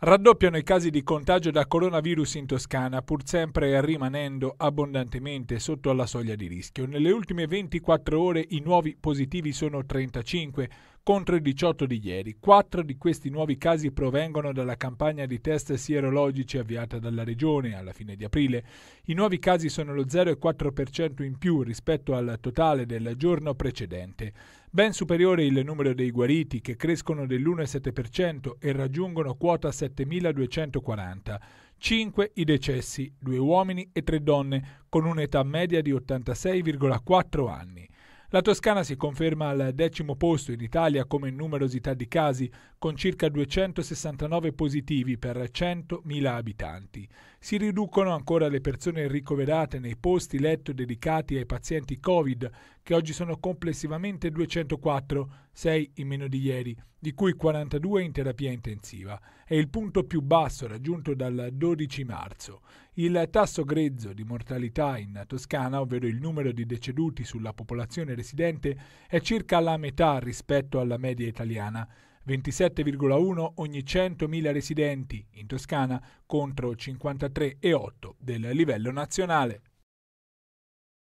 Raddoppiano i casi di contagio da coronavirus in Toscana, pur sempre rimanendo abbondantemente sotto la soglia di rischio. Nelle ultime 24 ore i nuovi positivi sono 35 contro i 18 di ieri. Quattro di questi nuovi casi provengono dalla campagna di test sierologici avviata dalla Regione alla fine di aprile. I nuovi casi sono lo 0,4% in più rispetto al totale del giorno precedente. Ben superiore il numero dei guariti che crescono dell'1,7% e raggiungono quota 7.240. 5 i decessi, due uomini e tre donne, con un'età media di 86,4 anni. La Toscana si conferma al decimo posto in Italia come numerosità di casi, con circa 269 positivi per 100.000 abitanti. Si riducono ancora le persone ricoverate nei posti letto dedicati ai pazienti Covid, che oggi sono complessivamente 204, 6 in meno di ieri, di cui 42 in terapia intensiva. È il punto più basso raggiunto dal 12 marzo. Il tasso grezzo di mortalità in Toscana, ovvero il numero di deceduti sulla popolazione residente, è circa la metà rispetto alla media italiana. 27,1 ogni 100.000 residenti in Toscana contro 53,8 del livello nazionale.